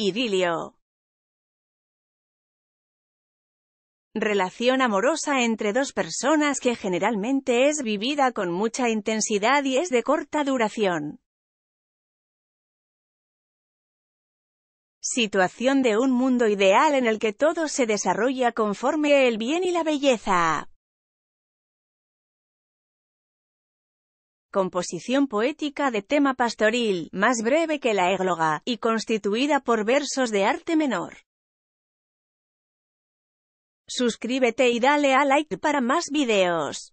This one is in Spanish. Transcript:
idilio. Relación amorosa entre dos personas que generalmente es vivida con mucha intensidad y es de corta duración. Situación de un mundo ideal en el que todo se desarrolla conforme el bien y la belleza. composición poética de tema pastoril, más breve que la égloga, y constituida por versos de arte menor. Suscríbete y dale a like para más videos.